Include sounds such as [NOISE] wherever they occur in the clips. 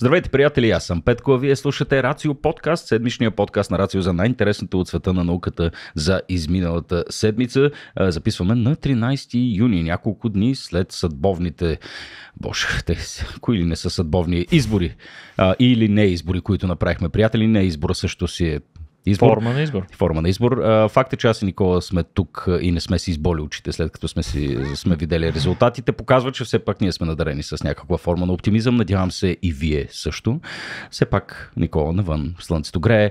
Здравейте, приятели! Аз съм Петко, а вие слушате Рацио подкаст, седмичния подкаст на Рацио за най-интересното от света на науката за изминалата седмица. Записваме на 13 юни, няколко дни след съдбовните, боже, те, кои ли не са съдбовни избори а, или не избори, които направихме. Приятели, не избора също си е избор. Форма на избор. Форма на избор. Факт е, че аз и Никола сме тук и не сме си изболи очите, след като сме, си, сме видели резултатите. Показва, че все пак ние сме надарени с някаква форма на оптимизъм. Надявам се и вие също. Все пак, Никола, навън слънцето грее.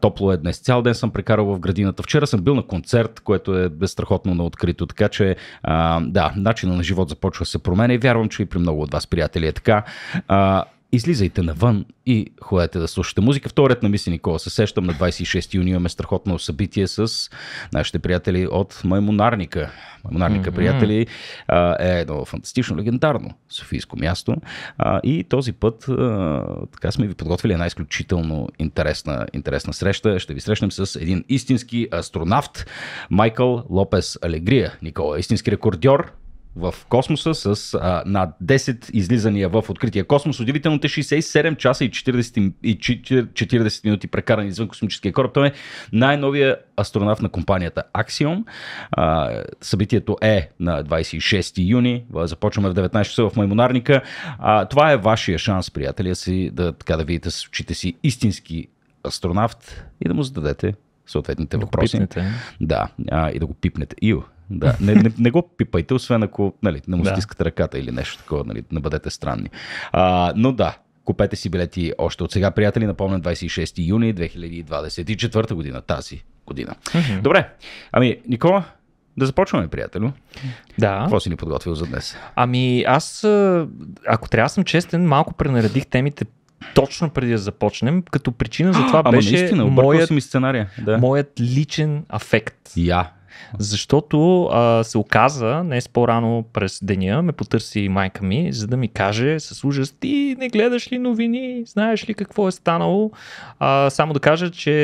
Топло е днес. Цял ден съм прекарал в градината. Вчера съм бил на концерт, което е безстрахотно на открито. Така че, да, начинът на живот започва да се променя и вярвам, че и при много от вас, приятели, е така излизайте навън и ходете да слушате музика. Вторият на мисли Никола се сещам на 26 юни имаме страхотно събитие с нашите приятели от Маймонарника. Маймонарника, mm-hmm. приятели, е едно фантастично, легендарно софийско място. И този път така сме ви подготвили една изключително интересна, интересна среща. Ще ви срещнем с един истински астронавт, Майкъл Лопес Алегрия. Никола, е истински рекордьор в космоса с а, над 10 излизания в открития космос. Удивителните 67 часа и 40, и 40 минути прекарани извън космическия кораб. Той е най-новия астронавт на компанията Axiom. А, събитието е на 26 юни. Започваме в 19 часа в Маймонарника. А, това е вашия шанс, приятели, си да, така да видите с очите си истински астронавт и да му зададете съответните да въпроси. Да, а, и да го пипнете. Ио, да. Не, не, не го пипайте, освен ако нали, не му да. стискате ръката или нещо такова, нали, не бъдете странни. А, но да, купете си билети още от сега, приятели. Напомня 26 юни 2024 година, тази година. Mm-hmm. Добре, ами Никола, да започваме, приятелю. Да. Какво си ни подготвил за днес? Ами аз, ако трябва да съм честен, малко пренаредих темите точно преди да започнем, като причина за това [GASPS] а, беше наистина, моят, ми сценария. Да. моят личен афект. Я, защото а, се оказа, е по-рано през деня ме потърси майка ми, за да ми каже с ужас, ти не гледаш ли новини, знаеш ли какво е станало. А, само да кажа, че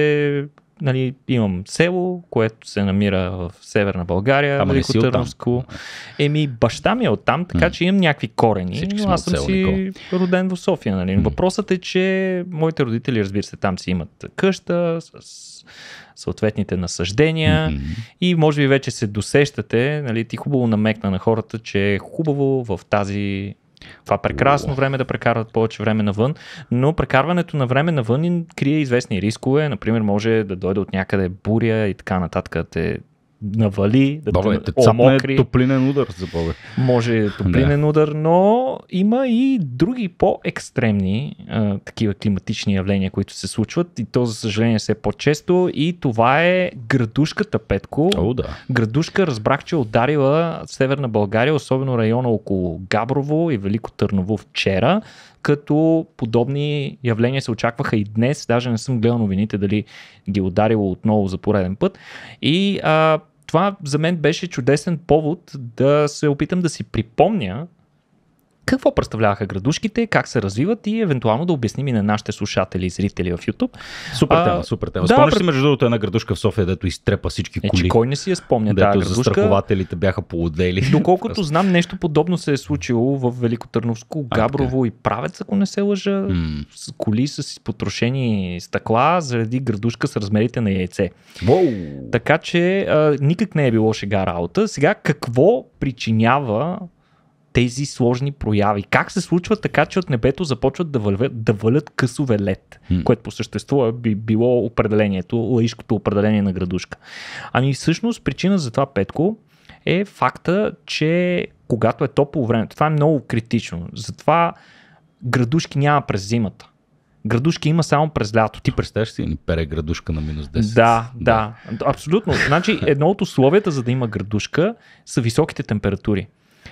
нали, имам село, което се намира в северна България, Ама Великотърновско. Е Еми, баща ми е оттам, така че имам някакви корени, Всички но аз съм село, си Никол. роден в София. Нали. Въпросът е, че моите родители, разбира се, там си имат къща с съответните насъждения mm-hmm. и може би вече се досещате, нали, ти хубаво намекна на хората, че е хубаво в тази това е прекрасно време да прекарват повече време навън, но прекарването на време навън крие известни рискове. Например, може да дойде от някъде буря и така нататък, да те навали, да Добре, те, те омокри. Е топлинен удар за Бога. Може е топлинен да. удар, но има и други по-екстремни а, такива климатични явления, които се случват и то за съжаление все по-често и това е градушката Петко. О, да. Градушка разбрах, че е ударила Северна България, особено района около Габрово и Велико Търново вчера като подобни явления се очакваха и днес. Даже не съм гледал новините дали ги ударило отново за пореден път. И а, това за мен беше чудесен повод да се опитам да си припомня какво представляваха градушките, как се развиват и евентуално да обясним и на нашите слушатели и зрители в YouTube. Супер тема, а, супер тема. Да, Спомняш пред... си между другото една градушка в София, дето изтрепа всички коли. Е, че кой не си я спомня тази градушка? застрахователите бяха полудели. Доколкото [LAUGHS] знам, нещо подобно се е случило в Велико Търновско, Габрово а, и Правец, ако не се лъжа, mm. с коли с потрошени стъкла заради градушка с размерите на яйце. Wow. Така че а, никак не е било шега работа. Сега какво причинява тези сложни прояви? Как се случва така, че от небето започват да, вълвят, да валят късове лед, mm. което по същество е би било определението, лаишкото определение на градушка? Ами всъщност причина за това, Петко, е факта, че когато е топло времето, това е много критично. Затова градушки няма през зимата. Градушки има само през лято. Ти представяш си ни пере градушка на минус 10? Да, да, да. Абсолютно. Значи едно от условията за да има градушка са високите температури.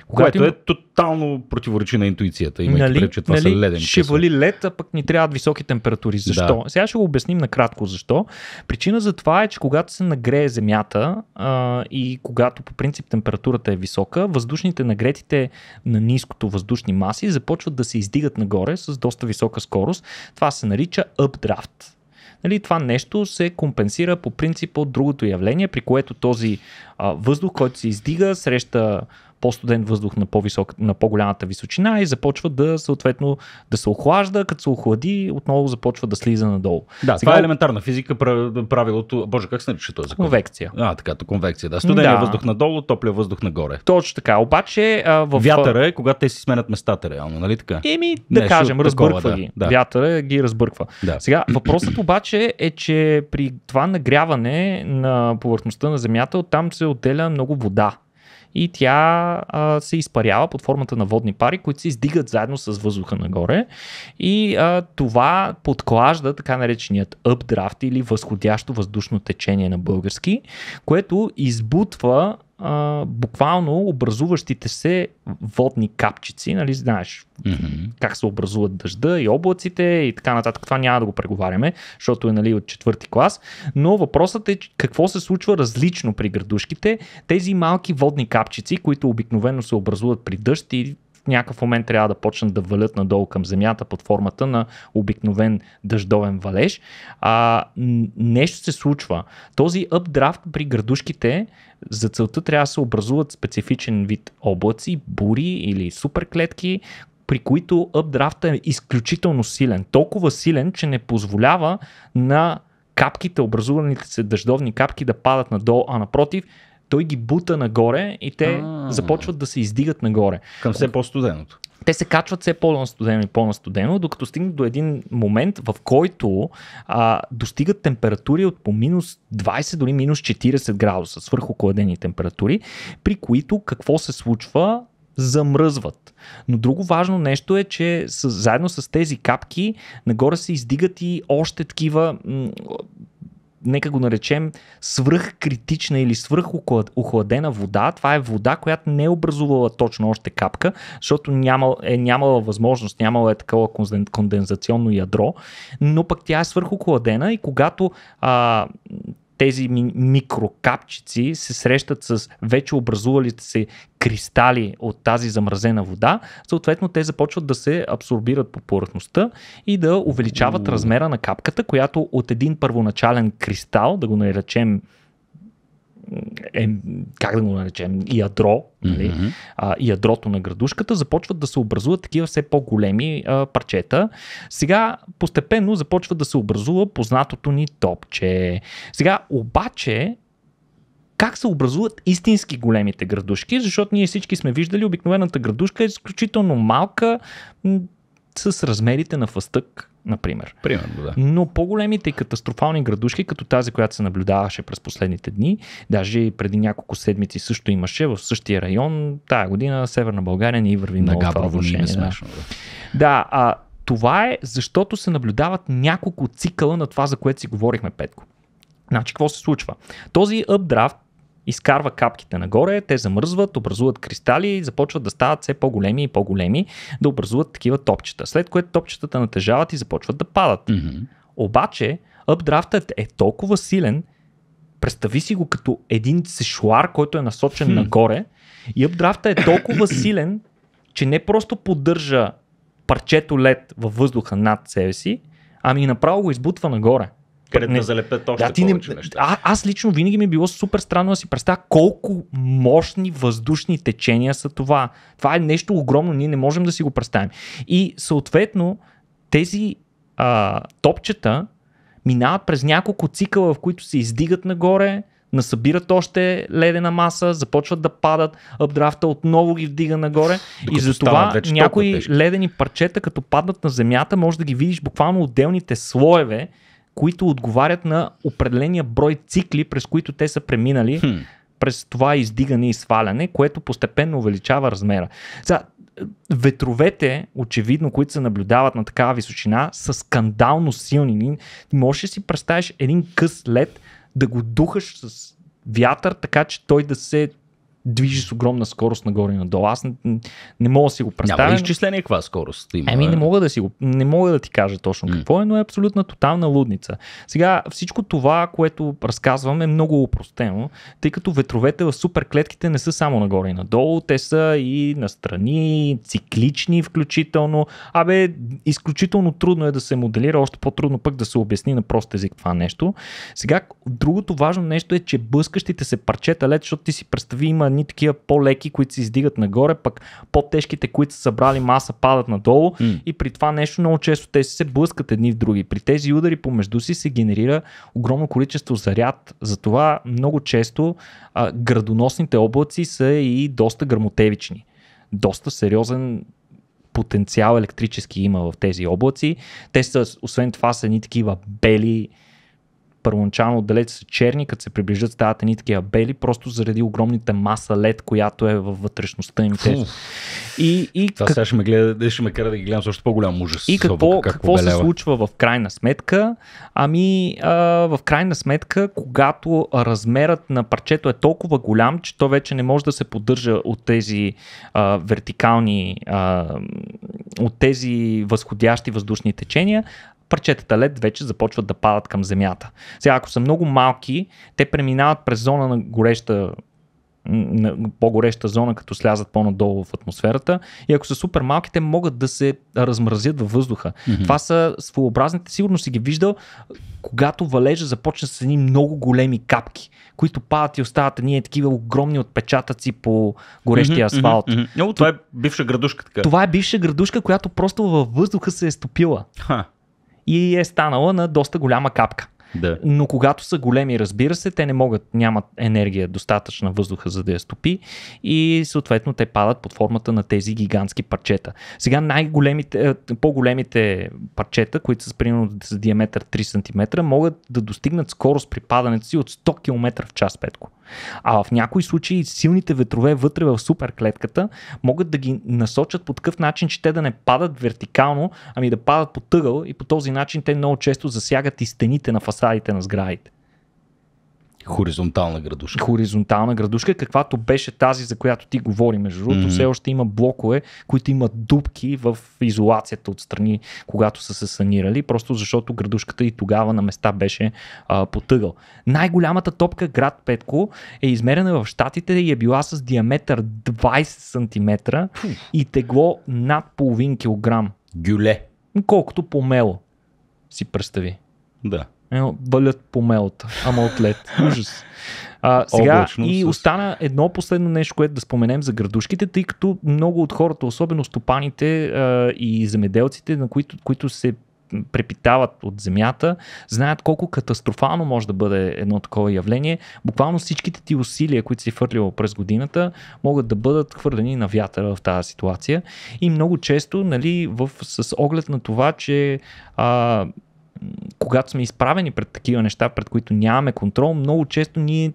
Което им... е тотално противоречи на интуицията, Имайте нали, пред, че това нали, са леден Ще кисел. вали лед, а пък ни трябват високи температури. Защо? Да. Сега ще го обясним накратко защо. Причина за това е, че когато се нагрее земята а, и когато по принцип температурата е висока, въздушните нагретите на ниското въздушни маси започват да се издигат нагоре с доста висока скорост. Това се нарича updraft. Нали, това нещо се компенсира по принцип от другото явление, при което този а, въздух, който се издига, среща по-студен въздух на, по-висок, на по-голямата височина и започва да съответно да се охлажда, като се охлади отново започва да слиза надолу. Да, Сега... това е елементарна физика, правилото, боже как се нарича този закон? Конвекция. А, така, то конвекция, да. Студен да. въздух надолу, топля въздух нагоре. Точно така, обаче в... Вятъра е, когато те си сменят местата реално, нали така? Еми, да Нещо кажем, разбърква такова, ги. Да. Вятъра ги разбърква. Да. Сега, въпросът [CLEARS THROAT] обаче е, че при това нагряване на повърхността на Земята, оттам се отделя много вода и тя а, се изпарява под формата на водни пари, които се издигат заедно с въздуха нагоре и а, това подклажда така нареченият updraft или възходящо въздушно течение на български, което избутва буквално образуващите се водни капчици, нали знаеш mm-hmm. как се образуват дъжда и облаците и така нататък. Това няма да го преговаряме, защото е нали, от четвърти клас. Но въпросът е какво се случва различно при градушките. Тези малки водни капчици, които обикновено се образуват при дъжд и в някакъв момент трябва да почнат да валят надолу към земята под формата на обикновен дъждовен валеж. А, нещо се случва. Този updraft при градушките за целта трябва да се образуват специфичен вид облаци, бури или суперклетки, при които апдрафта е изключително силен. Толкова силен, че не позволява на капките, образуваните се дъждовни капки да падат надолу, а напротив той ги бута нагоре и те А-а-а. започват да се издигат нагоре. Към все по-студеното. Те се качват все по-настудено и по-настудено, докато стигнат до един момент, в който а, достигат температури от по минус 20 дори минус 40 градуса, свърхокладени температури, при които какво се случва? замръзват. Но друго важно нещо е, че с, заедно с тези капки нагоре се издигат и още такива м- нека го наречем свръхкритична или свръхохладена вода. Това е вода, която не е образувала точно още капка, защото няма, е нямала възможност, нямала е такова кондензационно ядро, но пък тя е свръхохладена и когато а, тези микрокапчици се срещат с вече образувалите се кристали от тази замразена вода, съответно те започват да се абсорбират по повърхността и да увеличават размера на капката, която от един първоначален кристал, да го наречем е, как да го наречем, ядро, mm-hmm. а, ядрото на градушката, започват да се образуват такива все по-големи а, парчета. Сега постепенно започва да се образува познатото ни топче. Сега обаче как се образуват истински големите градушки, защото ние всички сме виждали обикновената градушка е изключително малка с размерите на фъстък например. Примерно, да. Но по-големите и катастрофални градушки, като тази, която се наблюдаваше през последните дни, даже и преди няколко седмици също имаше в същия район, тая година Северна България ни върви е много да, това отношение. Да. да, а това е защото се наблюдават няколко цикъла на това, за което си говорихме, Петко. Значи, какво се случва? Този updraft изкарва капките нагоре, те замръзват, образуват кристали и започват да стават все по-големи и по-големи, да образуват такива топчета. След което топчетата натежават и започват да падат. Mm-hmm. Обаче, апдрафтът е толкова силен, представи си го като един сешуар, който е насочен hmm. нагоре, и апдрафта е толкова [COUGHS] силен, че не просто поддържа парчето лед във въздуха над себе си, ами направо го избутва нагоре където не... да залепят още да, ти повече не... неща. А, аз лично винаги ми е било супер странно да си представя колко мощни въздушни течения са това. Това е нещо огромно, ние не можем да си го представим. И съответно тези а, топчета минават през няколко цикъла, в които се издигат нагоре, насъбират още ледена маса, започват да падат, апдрафта отново ги вдига нагоре Докато и затова някои ледени парчета, като паднат на земята, може да ги видиш буквално отделните слоеве които отговарят на определения брой цикли, през които те са преминали хм. през това издигане и сваляне, което постепенно увеличава размера. Сега, е, ветровете, очевидно, които се наблюдават на такава височина, са скандално силни. Можеш ли си представиш един къс лед да го духаш с вятър, така че той да се движи с огромна скорост нагоре и надолу. Аз не, не мога да си го представя. Няма изчисление каква скорост има. Еми не мога да си го, не мога да ти кажа точно какво е, но е абсолютна тотална лудница. Сега всичко това, което разказвам е много упростено, тъй като ветровете в суперклетките не са само нагоре и надолу, те са и настрани, циклични включително. Абе, изключително трудно е да се моделира, още по-трудно пък да се обясни на прост език това нещо. Сега, другото важно нещо е, че блъскащите се парчета, лед, защото ти си представи има едни такива по-леки, които се издигат нагоре, пък по-тежките, които са събрали маса, падат надолу mm. и при това нещо много често те се блъскат едни в други. При тези удари помежду си се генерира огромно количество заряд, затова много често а, градоносните облаци са и доста грамотевични. Доста сериозен потенциал електрически има в тези облаци. Те са, освен това, са едни такива бели, първоначално отдалеч са черни, като се приближат стават ни такива бели, просто заради огромните маса лед, която е във вътрешността им. Фу. И, и Това как... сега ще ме, гледа, ще ме кара да ги гледам с още по-голям ужас. И какво, Зобъка, какво, какво се случва в крайна сметка? Ами, а, в крайна сметка, когато размерът на парчето е толкова голям, че то вече не може да се поддържа от тези а, вертикални, а, от тези възходящи въздушни течения, парчетата лед вече започват да падат към земята. Сега, ако са много малки, те преминават през зона на гореща на по-гореща зона, като слязат по-надолу в атмосферата. И ако са супер малки, те могат да се размразят във въздуха. Mm-hmm. Това са своеобразните, сигурно си ги виждал, когато валежа започна с едни много големи капки, които падат и остават ние такива огромни отпечатъци по горещия mm-hmm, асфалт. Mm-hmm, mm-hmm. това е бивша градушка така. Това е бивша градушка, която просто във въздуха се е стопила. Ха и е станала на доста голяма капка. Да. Но когато са големи, разбира се, те не могат, нямат енергия достатъчна въздуха, за да я стопи и съответно те падат под формата на тези гигантски парчета. Сега най-големите, е, по-големите парчета, които са примерно с диаметър 3 см, могат да достигнат скорост при падането си от 100 км в час, Петко. А в някои случаи силните ветрове вътре в суперклетката могат да ги насочат по такъв начин, че те да не падат вертикално, ами да падат по тъгъл и по този начин те много често засягат и стените на фасадите на сградите. Хоризонтална градушка. Хоризонтална градушка, каквато беше тази, за която ти говори. Между другото, mm-hmm. все още има блокове, които имат дубки в изолацията от страни, когато са се санирали, просто защото градушката и тогава на места беше а, потъгъл. Най-голямата топка, град Петко, е измерена в Штатите и е била с диаметър 20 см и тегло над половин килограм. Гюле. Колкото помело си представи. Да. Е, валят по мелта, ама от лед. [LAUGHS] Ужас. А, сега Облачно, и с... остана едно последно нещо, което да споменем за градушките, тъй като много от хората, особено стопаните а, и земеделците, на които, които се препитават от земята, знаят колко катастрофално може да бъде едно такова явление. Буквално всичките ти усилия, които си хвърлил през годината, могат да бъдат хвърлени на вятъра в тази ситуация. И много често, нали, в, с оглед на това, че а, когато сме изправени пред такива неща, пред които нямаме контрол, много често ние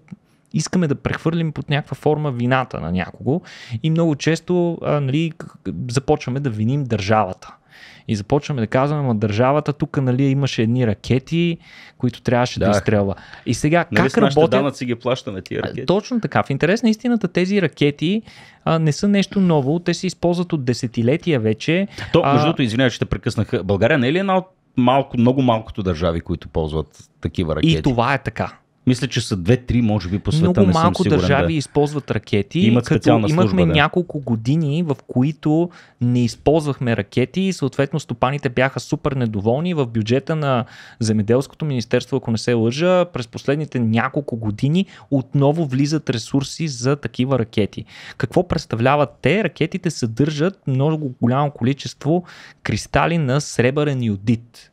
искаме да прехвърлим под някаква форма вината на някого и много често а, нали, започваме да виним държавата. И започваме да казваме, ама държавата тук нали, имаше едни ракети, които трябваше да, да изстрелва. И сега нали как работят... Нали си ги плащаме тия ракети. Точно така. В интерес на истината тези ракети а, не са нещо ново. Те се използват от десетилетия вече. То, между другото, извинявай, че те прекъснах. България не е ли една от малко, много малкото държави, които ползват такива ракети. И това е така. Мисля, че са две-три, може би по света. Много не съм малко сигурен, държави да. използват ракети. Имат като служба, имахме да. няколко години, в които не използвахме ракети и съответно стопаните бяха супер недоволни. В бюджета на Земеделското министерство, ако не се лъжа, през последните няколко години отново влизат ресурси за такива ракети. Какво представляват те? Ракетите съдържат много голямо количество кристали на сребърен йодит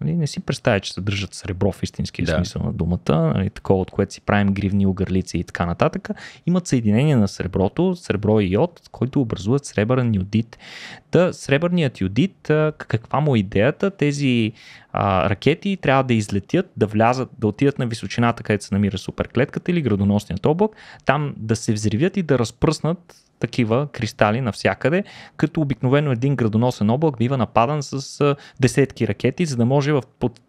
Нали, не си представя, че се държат сребро в истинския да. смисъл на думата, нали, такова, от което си правим гривни, огърлици и така нататък. Имат съединение на среброто, сребро и йод, който образуват сребърен йодит. Та, сребърният йодит, каква му е идеята? Тези а, ракети трябва да излетят, да влязат, да отидат на височината, където се намира суперклетката или градоносният облак, там да се взривят и да разпръснат такива кристали навсякъде, като обикновено един градоносен облак бива нападан с десетки ракети, за да може в под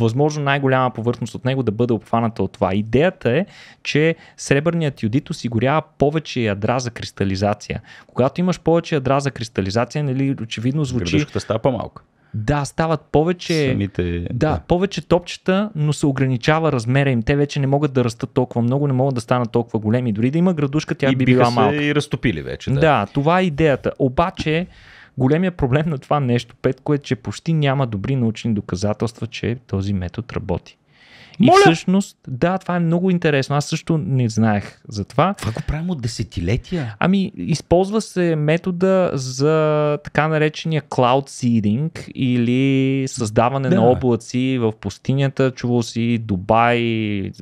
възможно най-голяма повърхност от него да бъде обхваната от това. Идеята е, че сребърният юдит осигурява повече ядра за кристализация. Когато имаш повече ядра за кристализация, нали, очевидно звучи... Градушката става по-малка. Да, стават повече, Самите, да, да. повече топчета, но се ограничава размера им. Те вече не могат да растат толкова много, не могат да станат толкова големи. Дори да има градушка, тя и би била малка. И разтопили вече. Да. да, това е идеята. Обаче, големия проблем на това нещо, Петко, е, че почти няма добри научни доказателства, че този метод работи. Моля? И всъщност, да, това е много интересно. Аз също не знаех за това. Това го правим от десетилетия. Ами, използва се метода за така наречения cloud seeding или създаване да. на облаци в пустинята. Чувал си Дубай,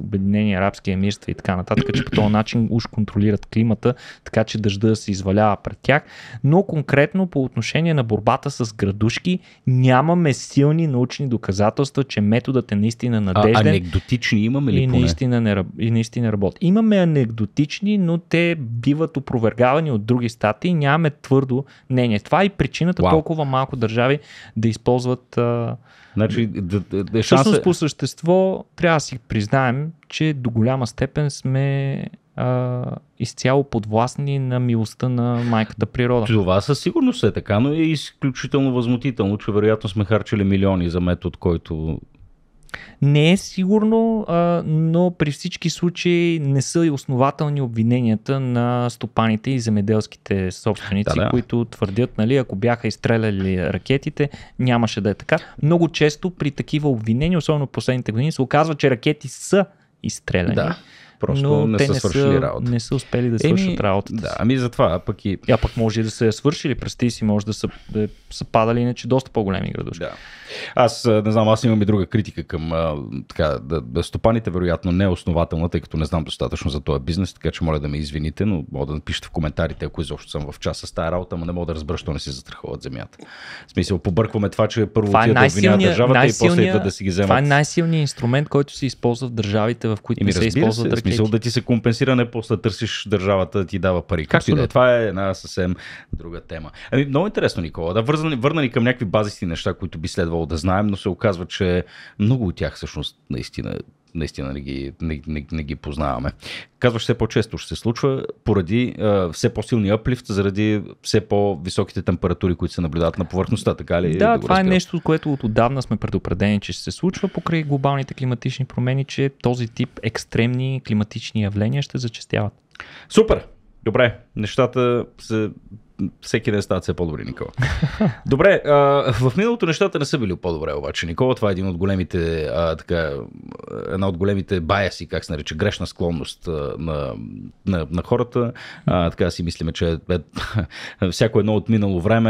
Обединени арабски емирства и така нататък, че по този начин уж контролират климата, така че дъжда се извалява пред тях. Но конкретно по отношение на борбата с градушки, нямаме силни научни доказателства, че методът е наистина надежден. А, а не Анекдотични имаме ли и поне? Наистина не, и наистина работи. Имаме анекдотични, но те биват опровергавани от други статии. Нямаме твърдо мнение. Това е и причината Уау. толкова малко държави да използват... А... Значи, да, да, да, е шанса... Всъщност по същество трябва да си признаем, че до голяма степен сме а, изцяло подвластни на милостта на майката природа. Това със сигурност е така, но е изключително възмутително, че вероятно сме харчили милиони за метод, който не е сигурно, а, но при всички случаи не са и основателни обвиненията на стопаните и земеделските собственици, да, да. които твърдят, нали, ако бяха изстреляли ракетите, нямаше да е така. Много често при такива обвинения, особено в последните години, се оказва, че ракети са изстреляни. Да Просто но не те са не свършили са, работа. Не са успели да Еми, свършат работата. Да, ами затова, а пък и. А пък може и да са я свършили, прести си, може да са, да са падали иначе доста по-големи градушки. Да. Аз не знам, аз имам и друга критика към така, да, да стопаните, вероятно не е основателна, тъй като не знам достатъчно за този бизнес, така че моля да ме извините, но мога да напишете в коментарите, ако изобщо съм в час с тази работа, но не мога да разбера, що не си затраховат земята. В смисъл, побъркваме това, че първо това е да обвиняват държавата и после идват да си ги вземат. Това е най-силният инструмент, който се използва в държавите, в които не се използват смисъл да ти се компенсира, не после търсиш държавата да ти дава пари. Както и да е. Е. това е една съвсем друга тема. Ами, много интересно, Никола. Да, върна ни към някакви базисни неща, които би следвало да знаем, но се оказва, че много от тях всъщност наистина наистина не ги, не, не, не ги познаваме. Казваш, все по-често ще се случва поради а, все по-силния аплифт, заради все по-високите температури, които се наблюдават на повърхността, така ли? Да, да това е нещо, което от отдавна сме предупредени, че ще се случва покрай глобалните климатични промени, че този тип екстремни климатични явления ще зачастяват. Супер! Добре, нещата се всеки ден стават все по-добри, Никола. [LAUGHS] Добре, в миналото нещата не са били по-добре, обаче, Никола. Това е един от големите, така, една от големите баяси, как се нарича, грешна склонност на, на, на хората. така си мислиме, че е, е, всяко едно от минало време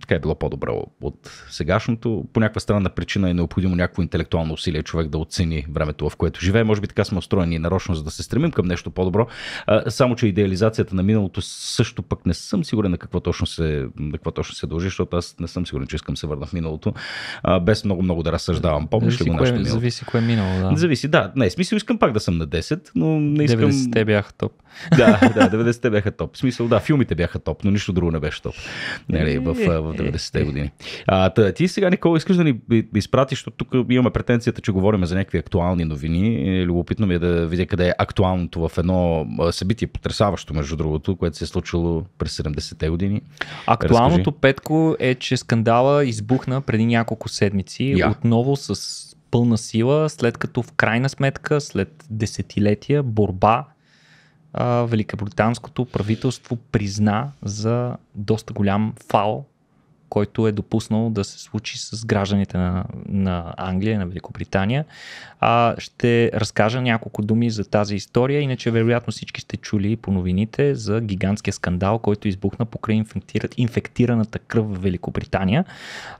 така е било по-добре от сегашното. По някаква странна причина е необходимо някакво интелектуално усилие човек да оцени времето, в което живее. Може би така сме устроени нарочно, за да се стремим към нещо по-добро. само, че идеализацията на миналото също пък не съм сигурен на какво точно се, на какво точно се дължи, защото аз не съм сигурен, че искам се върна в миналото, а, без много-много да разсъждавам. Помниш ли го нещо? минало? Зависи кое е минало, да. Зависи, да. Не, смисъл искам пак да съм на 10, но не искам... 90-те бяха топ. [LAUGHS] Да, да, 90-те бяха топ. В смисъл, да, филмите бяха топ, но нищо друго не беше топ. Нали, в, в 90-те години. А, тъ, ти сега, Никола, искаш да ни изпратиш, защото тук имаме претенцията, че говорим за някакви актуални новини. Е, любопитно ми е да видя къде е актуалното в едно събитие, потрясаващо, между другото, което се е случило през през 70-те години. Актуалното, Разкажи. Петко, е, че скандала избухна преди няколко седмици. Yeah. Отново с пълна сила, след като в крайна сметка, след десетилетия борба, Великобританското правителство призна за доста голям фал който е допуснал да се случи с гражданите на, на Англия, на Великобритания. А, ще разкажа няколко думи за тази история, иначе вероятно всички сте чули по новините за гигантския скандал, който избухна покрай инфектираната кръв в Великобритания.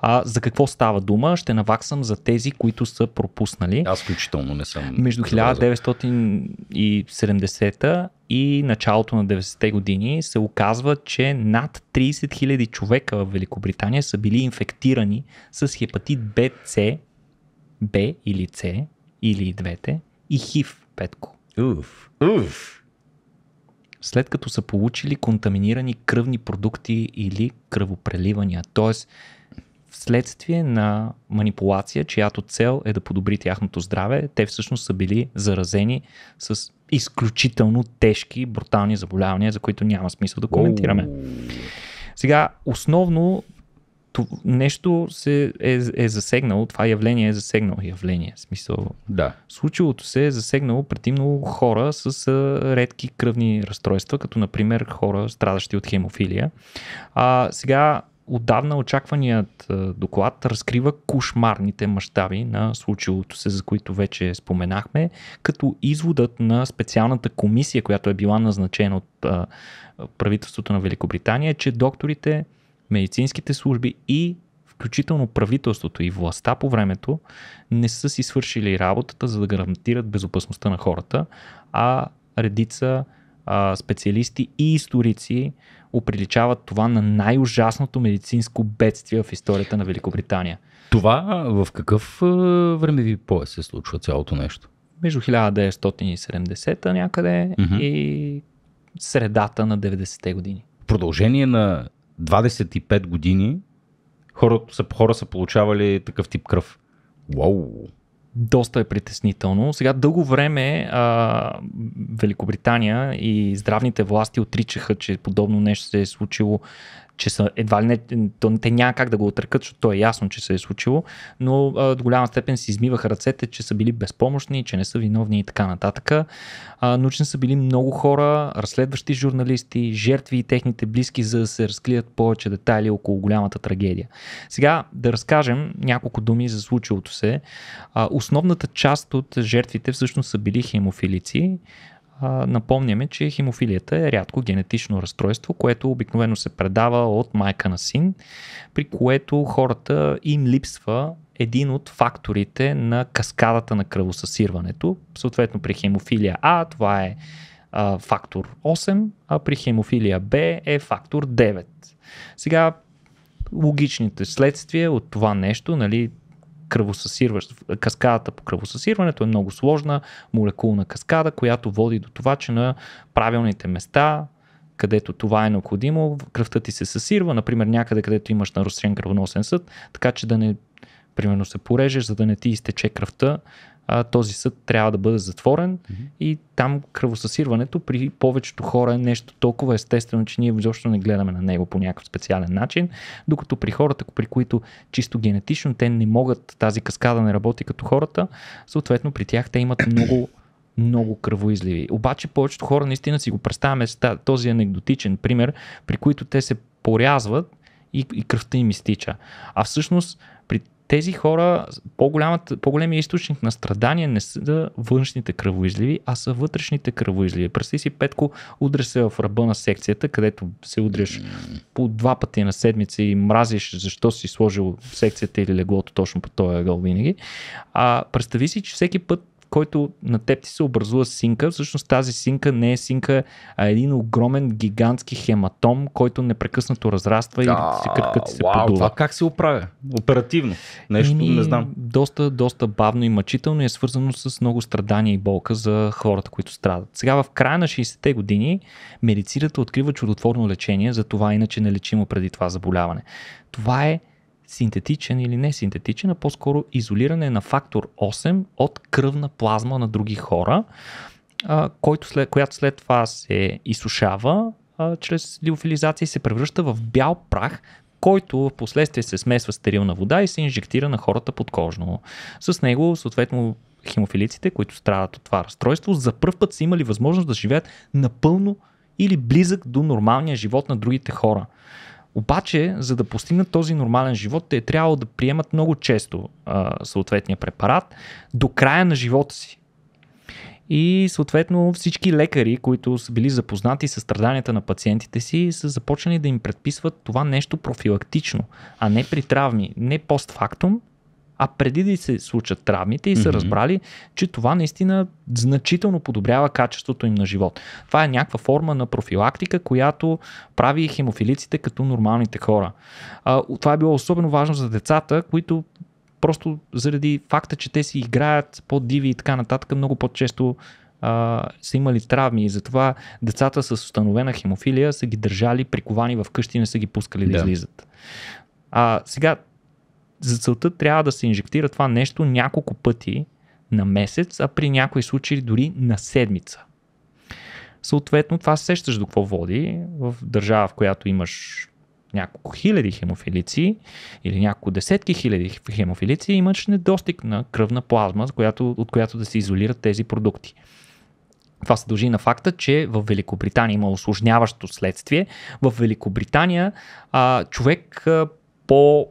А, за какво става дума? Ще наваксам за тези, които са пропуснали. Аз включително не съм. Между 1970-та и началото на 90-те години се оказва, че над 30 000 човека в Великобритания са били инфектирани с хепатит B, C, B или C или двете и ХИВ, Петко. Уф, уф. След като са получили контаминирани кръвни продукти или кръвопреливания, т.е вследствие на манипулация, чиято цел е да подобри тяхното здраве, те всъщност са били заразени с изключително тежки, брутални заболявания, за които няма смисъл да коментираме. Сега, основно нещо се е, е засегнало, това явление е засегнало явление, в смисъл. Да. Случилото се е засегнало предимно хора с а, редки кръвни разстройства, като например хора страдащи от хемофилия. А сега отдавна очакваният доклад разкрива кошмарните мащаби на случилото се, за които вече споменахме, като изводът на специалната комисия, която е била назначена от правителството на Великобритания, е, че докторите, медицинските служби и включително правителството и властта по времето не са си свършили работата, за да гарантират безопасността на хората, а редица специалисти и историци оприличават това на най-ужасното медицинско бедствие в историята на Великобритания. Това в какъв времеви пояс се случва цялото нещо? Между 1970-та някъде mm-hmm. и средата на 90-те години. В продължение на 25 години хора са, хора са получавали такъв тип кръв. Уау! доста е притеснително. Сега дълго време а, Великобритания и здравните власти отричаха, че подобно нещо се е случило че са едва ли не, то, те няма как да го отъркат, защото то е ясно, че се е случило, но а, до голяма степен си измиваха ръцете, че са били безпомощни, че не са виновни и така нататък. А, научни са били много хора, разследващи журналисти, жертви и техните близки, за да се разкрият повече детайли около голямата трагедия. Сега да разкажем няколко думи за случилото се. А, основната част от жертвите всъщност са били хемофилици, напомняме, че хемофилията е рядко генетично разстройство, което обикновено се предава от майка на син, при което хората им липсва един от факторите на каскадата на кръвосъсирването. Съответно при хемофилия А това е а, фактор 8, а при хемофилия Б е фактор 9. Сега логичните следствия от това нещо, нали, кръвосъсирващ. Каскадата по кръвосъсирването е много сложна молекулна каскада, която води до това, че на правилните места където това е необходимо, кръвта ти се съсирва, например някъде, където имаш нарушен кръвоносен съд, така че да не примерно се порежеш, за да не ти изтече кръвта а, този съд трябва да бъде затворен mm-hmm. и там кръвосъсирването при повечето хора е нещо толкова естествено, че ние изобщо не гледаме на него по някакъв специален начин, докато при хората, при които чисто генетично те не могат тази каскада не работи като хората, съответно при тях те имат много много кръвоизливи. Обаче повечето хора наистина си го представяме с този анекдотичен пример, при които те се порязват и, и кръвта им изтича. А всъщност при тези хора, по-големия източник на страдания не са външните кръвоизливи, а са вътрешните кръвоизливи. Представи си, Петко, удря се в ръба на секцията, където се удряш по два пъти на седмица и мразиш защо си сложил секцията или леглото точно по този ъгъл винаги. А представи си, че всеки път който на теб ти се образува синка. Всъщност тази синка не е синка, а един огромен гигантски хематом, който непрекъснато разраства да, и кръкът ти се вау, подува. Това как се оправя? Оперативно? Нещо, Ими, не знам. Доста, доста бавно и мъчително и е свързано с много страдания и болка за хората, които страдат. Сега в края на 60-те години медицината открива чудотворно лечение за това иначе нелечимо преди това заболяване. Това е синтетичен или не синтетичен, а по-скоро изолиране на фактор 8 от кръвна плазма на други хора, а, който след, която след това се изсушава а, чрез лиофилизация и се превръща в бял прах, който в последствие се смесва с стерилна вода и се инжектира на хората подкожно. С него, съответно, хемофилиците, които страдат от това разстройство, за първ път са имали възможност да живеят напълно или близък до нормалния живот на другите хора. Обаче, за да постигнат този нормален живот, те е трябвало да приемат много често а, съответния препарат до края на живота си. И съответно всички лекари, които са били запознати с страданията на пациентите си, са започнали да им предписват това нещо профилактично, а не при травми, не постфактум, а преди да се случат травмите и са mm-hmm. разбрали, че това наистина значително подобрява качеството им на живот. Това е някаква форма на профилактика, която прави хемофилиците като нормалните хора. А, това е било особено важно за децата, които просто заради факта, че те си играят по-диви и така нататък, много по-често а, са имали травми и затова децата с установена хемофилия са ги държали приковани в къщи и не са ги пускали да, да излизат. А сега за целта трябва да се инжектира това нещо няколко пъти на месец, а при някои случаи дори на седмица. Съответно, това се сещаш до какво води в държава, в която имаш няколко хиляди хемофилици или няколко десетки хиляди хемофилици, имаш недостиг на кръвна плазма, от която, от която да се изолират тези продукти. Това се дължи на факта, че в Великобритания има осложняващо следствие. В Великобритания а, човек а, по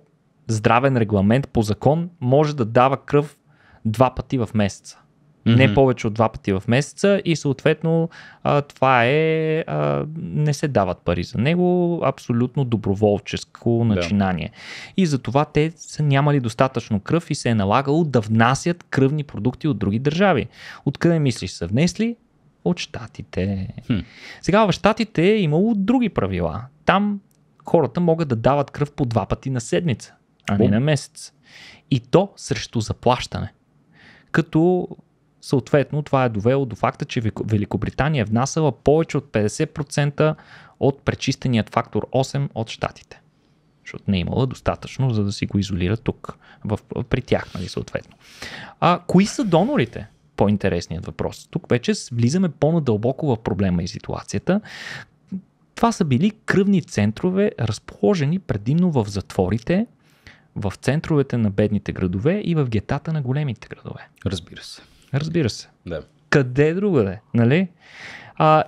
здравен регламент по закон може да дава кръв два пъти в месеца. Mm-hmm. Не повече от два пъти в месеца и съответно а, това е. А, не се дават пари за него, абсолютно доброволческо начинание. Да. И затова те са нямали достатъчно кръв и се е налагало да внасят кръвни продукти от други държави. Откъде мислиш, са внесли? От щатите. Хм. Сега в щатите е имало други правила. Там хората могат да дават кръв по два пъти на седмица а не на месец. И то срещу заплащане. Като съответно това е довело до факта, че Великобритания е внасяла повече от 50% от пречистеният фактор 8 от щатите. Защото не е имала достатъчно, за да си го изолира тук, в, при тях, нали, съответно. А, кои са донорите? По-интересният въпрос. Тук вече влизаме по-надълбоко в проблема и ситуацията. Това са били кръвни центрове, разположени предимно в затворите, в центровете на бедните градове и в гетата на големите градове. Разбира се. Разбира се. Да. Къде другаде, нали? А,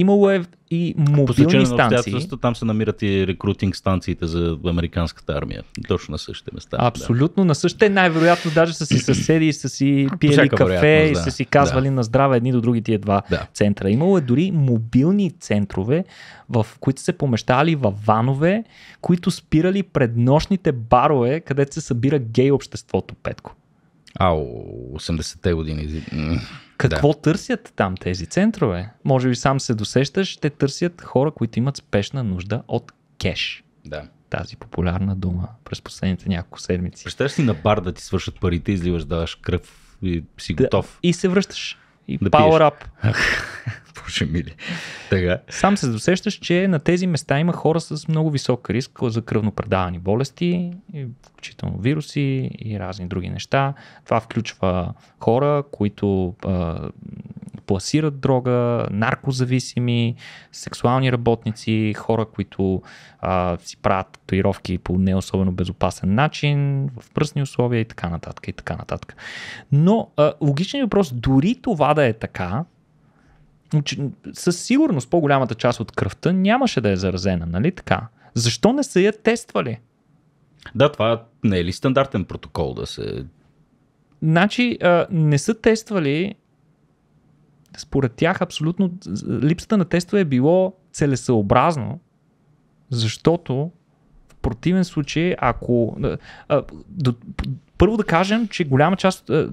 Имало е и мобилни станции. Там се намират и рекрутинг станциите за американската армия. Точно на същите места. Абсолютно да. на същите. Най-вероятно даже са си съседи, са си пиели кафе и да. са си казвали да. на здраве едни до други тия два да. центъра. Имало е дори мобилни центрове, в които се помещали в ванове, които спирали пред нощните барове, където се събира гей обществото, Петко. Ао, 80-те години. Какво да. търсят там тези центрове? Може би сам се досещаш, те търсят хора, които имат спешна нужда от кеш. Да. Тази популярна дума през последните няколко седмици. Представяш си на бар да ти свършат парите, изливаш, даваш кръв и си да. готов. И се връщаш. И да power up. [LAUGHS] Боже мили. Тъга. Сам се досещаш, че на тези места има хора с много висок риск за кръвнопредавани болести, включително вируси и разни други неща. Това включва хора, които а, пласират дрога, наркозависими, сексуални работници, хора, които а, си правят татуировки по не особено безопасен начин, в пръстни условия и така нататък. И така нататък. Но а, логичният въпрос, дори това да е така, със сигурност по-голямата част от кръвта нямаше да е заразена, нали така? Защо не са я тествали? Да, това не е ли стандартен протокол да се... Значи, а, не са тествали, според тях абсолютно липсата на тестове е било целесъобразно, защото в противен случай, ако... А, до, първо да кажем, че голяма част, е,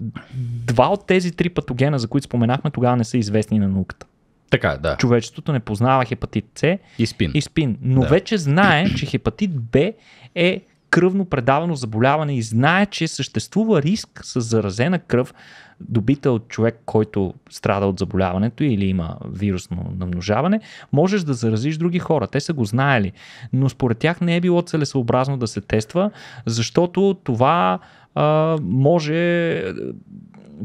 два от тези три патогена, за които споменахме, тогава не са известни на науката. Така, е, да. Човечеството не познава хепатит С и спин. И спин но да. вече знае, че хепатит Б е кръвно предавано заболяване и знае, че съществува риск с заразена кръв, добита от човек, който страда от заболяването или има вирусно намножаване, можеш да заразиш други хора. Те са го знаели, но според тях не е било целесообразно да се тества, защото това а, може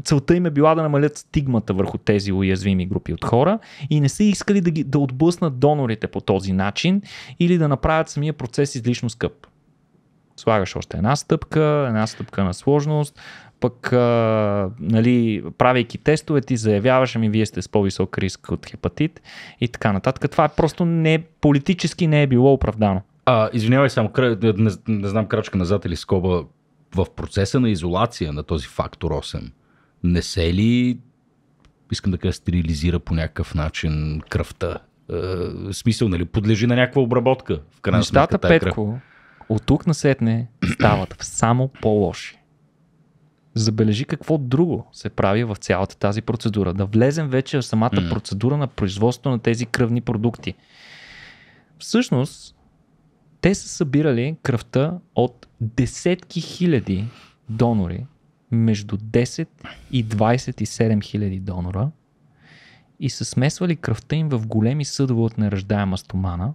целта им е била да намалят стигмата върху тези уязвими групи от хора и не са искали да, ги, да отблъснат донорите по този начин или да направят самия процес излишно скъп. Слагаш още една стъпка, една стъпка на сложност, пък а, нали, правейки тестове ти заявяваш, ами вие сте с по-висок риск от хепатит и така нататък. Това е просто не, политически не е било оправдано. А, извинявай само, не, не знам крачка назад или скоба, в процеса на изолация на този фактор 8 не се ли, искам да кажа, стерилизира по някакъв начин кръвта? Е, смисъл, нали, подлежи на някаква обработка в крайна Нещата, сметка, Петко, кръв. от тук насетне стават [CLEARS THROAT] само по-лоши. Забележи какво друго се прави в цялата тази процедура. Да влезем вече в самата mm. процедура на производство на тези кръвни продукти. Всъщност, те са събирали кръвта от десетки хиляди донори, между 10 и 27 хиляди донора и са смесвали кръвта им в големи съдове от неръждаема стомана.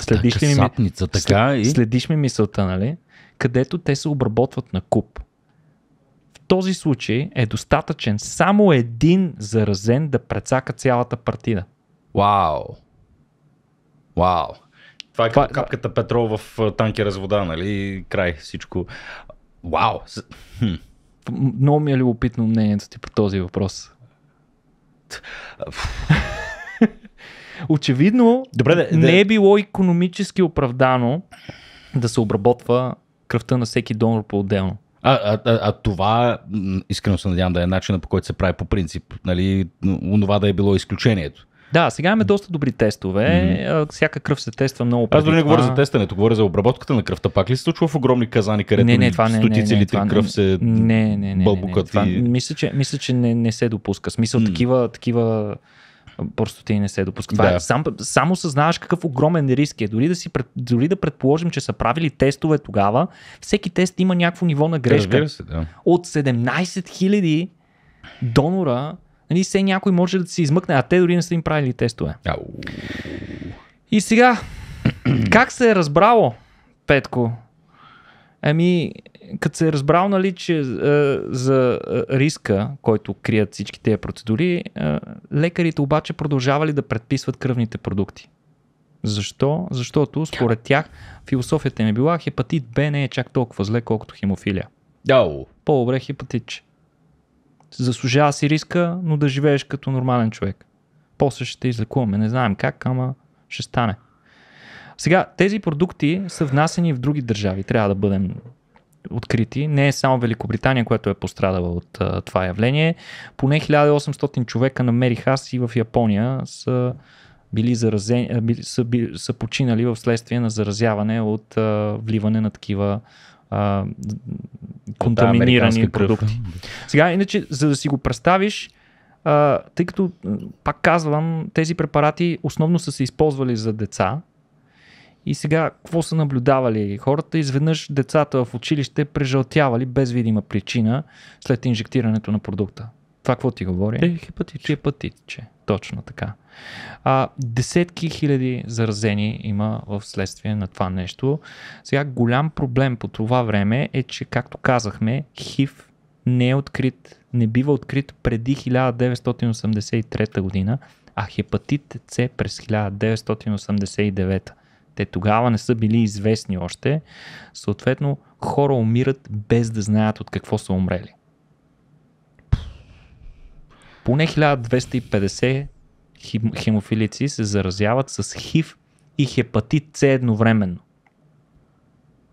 Следиш ми, сапница, така и... следиш ми мисълта, нали? Където те се обработват на куп. В този случай е достатъчен само един заразен да прецака цялата партида. Вау! Wow. Вау! Това е Това... капката петрол в танкера с вода, нали? Край всичко. Вау! Много ми е любопитно мнението ти по този въпрос. Очевидно, Добре, да, не е било економически оправдано да се обработва кръвта на всеки донор по-отделно. А, а, а, а това, искрено се надявам да е начина по който се прави по принцип. Нали, онова да е било изключението. Да, сега имаме доста добри тестове. Mm-hmm. Всяка кръв се тества много преди Аз дори не говоря за тестането, говоря за обработката на кръвта. Пак ли се случва в огромни казани, където не, не, това не, стотици литри кръв се не, не, не, не, бълбукат? Не, не, не, и... мисля, че, мисля, че не, не се допуска. Смисъл mm. такива, такива просто ти не се допуска. да. Е сам, само съзнаваш какъв огромен риск е. Дори да, си, пред, дори да предположим, че са правили тестове тогава, всеки тест има някакво ниво на грешка. Да, се, да. От 17 000 донора Нали, все някой може да се измъкне, а те дори не са им правили тестове. Ау. И сега, как се е разбрало, Петко? Ами, като се е разбрал, нали, че е, за е, риска, който крият всички тези процедури, е, лекарите обаче продължавали да предписват кръвните продукти. Защо? Защото според тях философията им е била хепатит Б не е чак толкова зле, колкото химофилия. Ау. По-добре хепатит. Заслужава си риска, но да живееш като нормален човек. После ще те излекуваме. Не знаем как, ама ще стане. Сега, тези продукти са внасени в други държави. Трябва да бъдем открити. Не е само Великобритания, която е пострадала от а, това явление. Поне 1800 човека Мери Хас и в Япония са били заразени, са, са починали в следствие на заразяване от а, вливане на такива а, контаминирани продукти. Сега, иначе, за да си го представиш, а, тъй като, пак казвам, тези препарати основно са се използвали за деца. И сега, какво са наблюдавали хората? Изведнъж децата в училище прежълтявали без видима причина след инжектирането на продукта. Това какво ти говори? Е, хепатит. че. Точно така. А, десетки хиляди заразени има в следствие на това нещо. Сега голям проблем по това време е, че както казахме, ХИВ не е открит, не бива открит преди 1983 година, а хепатит е С през 1989. Те тогава не са били известни още. Съответно, хора умират без да знаят от какво са умрели. Поне 1250 хим, хемофилици се заразяват с ХИВ и хепатит С едновременно.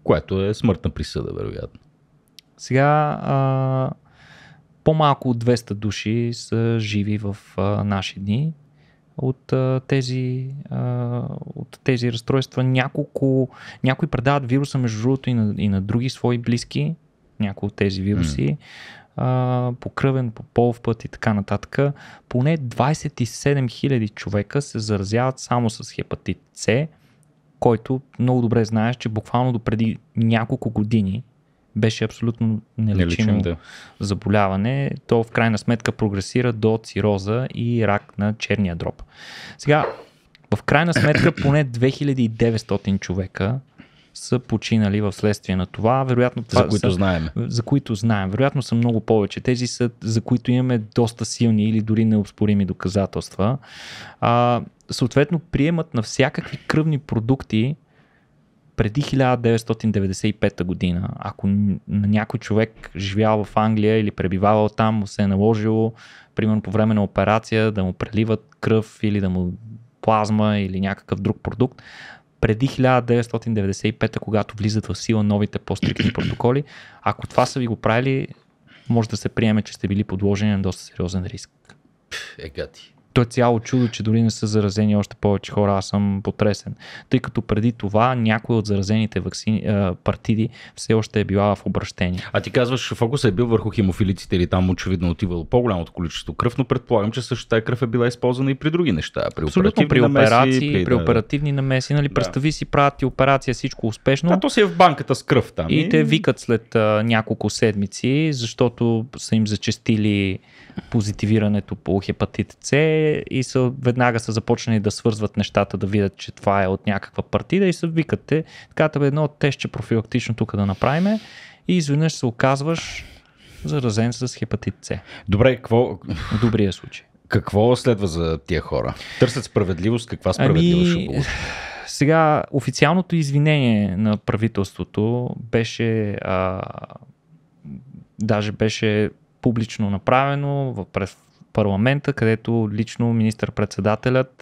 Което е смъртна присъда, вероятно. Сега а, по-малко от 200 души са живи в а, наши дни от а, тези, а, от тези разстройства. Няколко, някои предават вируса, между другото, и на, и на други свои близки, някои от тези вируси по кръвен, по полов път и така нататък, поне 27 000 човека се заразяват само с хепатит С, който много добре знаеш, че буквално до преди няколко години беше абсолютно нелечимо Не да. заболяване. То в крайна сметка прогресира до цироза и рак на черния дроб. Сега, в крайна сметка поне 2900 човека са починали в следствие на това. Вероятно, това за които са, знаем. За които знаем. Вероятно са много повече. Тези са, за които имаме доста силни или дори необспорими доказателства. А, съответно, приемат на всякакви кръвни продукти преди 1995 година, ако на някой човек живял в Англия или пребивавал там, му се е наложило, примерно по време на операция, да му преливат кръв или да му плазма или някакъв друг продукт, преди 1995, когато влизат в сила новите по-стрикни [CLEARS THROAT] протоколи. Ако това са ви го правили, може да се приеме, че сте били подложени на доста сериозен риск. Егати то е цяло чудо, че дори не са заразени още повече хора. Аз съм потресен. Тъй като преди това някой от заразените вакцини, а, партиди все още е била в обращение. А ти казваш, фокус е бил върху хемофилиците или там очевидно е отивало по-голямото количество кръв, но предполагам, че също тази кръв е била използвана и при други неща. При Абсолютно, при операции, намеси, при, при да, оперативни намеси. Нали, да. представи си, правят ти операция, всичко успешно. А то си е в банката с кръв там. И, и... те викат след а, няколко седмици, защото са им зачестили позитивирането по хепатит С и са, веднага са започнали да свързват нещата, да видят, че това е от някаква партида и се викате, така едно тежче профилактично тук да направиме и изведнъж се оказваш заразен с хепатит С. Добре, какво... В добрия случай. Какво следва за тия хора? Търсят справедливост, каква ами, справедливост ами... ще Сега, официалното извинение на правителството беше а, даже беше публично направено през парламента, където лично министър-председателят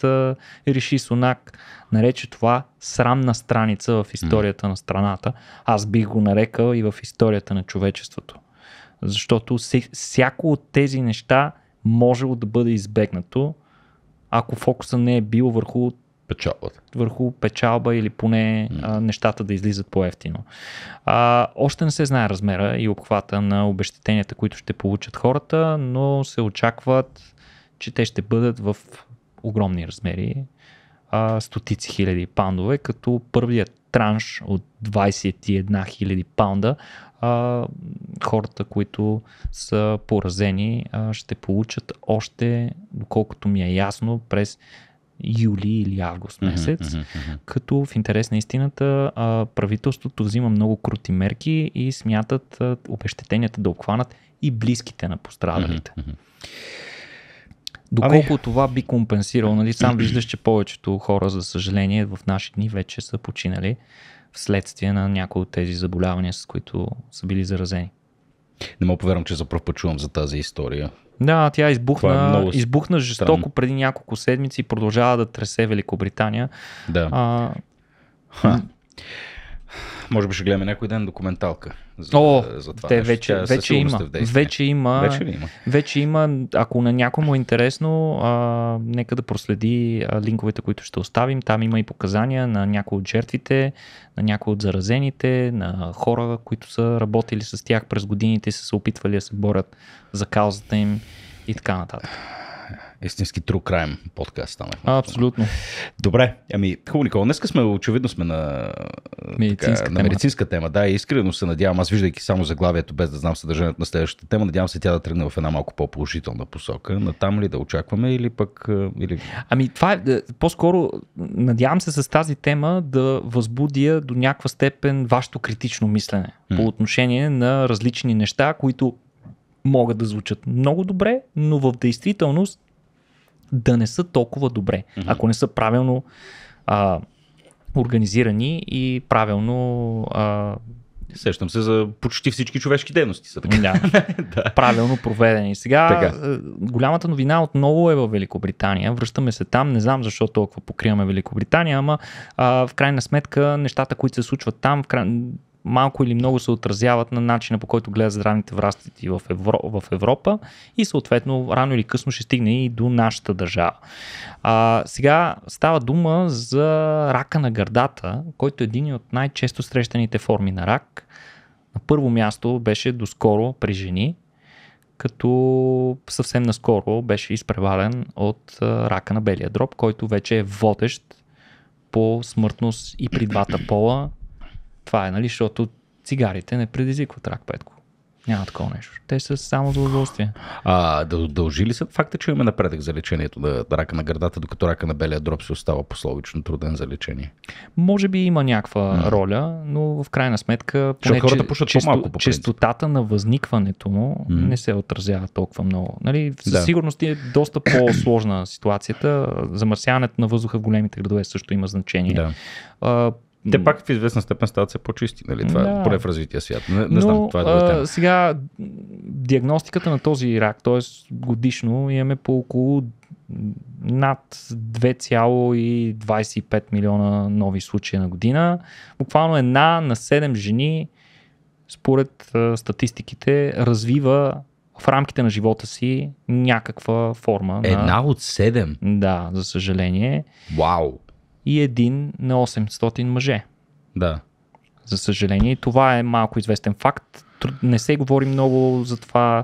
реши Сунак нарече това срамна страница в историята на страната. Аз бих го нарекал и в историята на човечеството. Защото всяко от тези неща можело да бъде избегнато, ако фокуса не е бил върху печалбата. Върху печалба или поне mm. а, нещата да излизат по-ефтино. А, още не се знае размера и обхвата на обещетенията, които ще получат хората, но се очакват, че те ще бъдат в огромни размери. А, стотици хиляди паундове, като първият транш от 21 хиляди паунда а, хората, които са поразени, а, ще получат още, доколкото ми е ясно, през юли или август месец, mm-hmm, mm-hmm. като в интерес на истината правителството взима много крути мерки и смятат обещетенията да обхванат и близките на пострадалите. Mm-hmm, Доколко ами- това би компенсирало, нали, сам [CLEARS THROAT] виждаш, че повечето хора, за съжаление, в наши дни вече са починали вследствие на някои от тези заболявания, с които са били заразени. Не мога повярвам, че за първ път чувам за тази история. Да, тя избухна, е много избухна жестоко странно. преди няколко седмици и продължава да тресе Великобритания. Да. А... Ха. Може би ще гледаме някой ден документалка за, О, за това. Те вече, Тя, вече, има, е вече има. Вече има. Вече има. Ако на някому е интересно, а, нека да проследи а, линковете, които ще оставим. Там има и показания на някои от жертвите, на някои от заразените, на хора, които са работили с тях през годините и са се опитвали да се борят за каузата им и така нататък истински true crime подкаст. Там е. Абсолютно. Добре, ами хубаво, Никола, днес сме, очевидно сме на медицинска, така, тема. на медицинска тема. Да, искрено се надявам, аз виждайки само заглавието, без да знам съдържанието на следващата тема, надявам се тя да тръгне в една малко по-положителна посока. На там ли да очакваме или пък... Или... Ами това е, по-скоро надявам се с тази тема да възбудя до някаква степен вашето критично мислене м по отношение на различни неща, които могат да звучат много добре, но в действителност да не са толкова добре, mm-hmm. ако не са правилно а, организирани и правилно. А, Сещам се за почти всички човешки дейности. Са така. Да, [LAUGHS] да. Правилно проведени. Сега така. Е, голямата новина отново е в Великобритания. Връщаме се там. Не знам защо толкова покриваме Великобритания, ама а, в крайна сметка нещата, които се случват там, в край малко или много се отразяват на начина по който гледат здравните власти в, Евро, в Европа и съответно рано или късно ще стигне и до нашата държава. А, сега става дума за рака на гърдата, който е един от най-често срещаните форми на рак. На първо място беше доскоро при жени, като съвсем наскоро беше изпревален от рака на белия дроб, който вече е водещ по смъртност и при двата пола това е, нали, защото цигарите не предизвикват рак, Петко. Няма такова нещо. Те са само за удоволствие. А дължи ли са факта, че имаме напредък за лечението на рака на гърдата, докато рака на белия дроб се остава пословично труден за лечение? Може би има някаква mm. роля, но в крайна сметка поне, хората пушат често, по-малко, по честотата на възникването му mm. не се отразява толкова много. Нали? Със да. сигурност е доста по-сложна ситуацията. Замърсяването на въздуха в големите градове също има значение. Да те пак в известна степен стават се по-чисти, нали? Това да. поне в развития свят. Не, не Но, знам, това е друга Сега, диагностиката на този рак, т.е. годишно имаме по около над 2,25 милиона нови случая на година. Буквално една на 7 жени, според статистиките, развива в рамките на живота си някаква форма. Една на... от 7? Да, за съжаление. Вау! и един на 800 мъже. Да. За съжаление, това е малко известен факт. Не се говори много за това.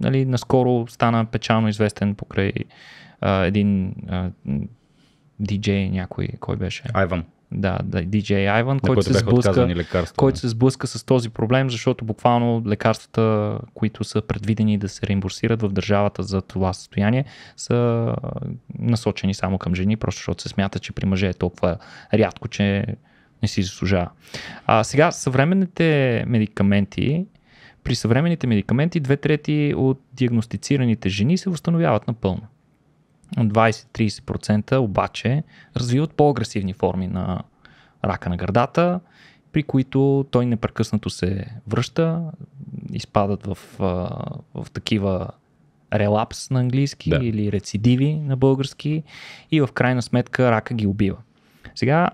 Нали, наскоро стана печално известен покрай а, един а, диджей някой, кой беше? Айван. Да, да, DJ Ivan, който, се сблъска, който се сблъска с този проблем, защото буквално лекарствата, които са предвидени да се реимбурсират в държавата за това състояние, са насочени само към жени, просто защото се смята, че при мъже е толкова рядко, че не си заслужава. А сега, съвременните медикаменти, при съвременните медикаменти две трети от диагностицираните жени се възстановяват напълно. 20-30% обаче развиват по-агресивни форми на рака на гърдата, при които той непрекъснато се връща, изпадат в, в такива релапс на английски да. или рецидиви на български и в крайна сметка рака ги убива. Сега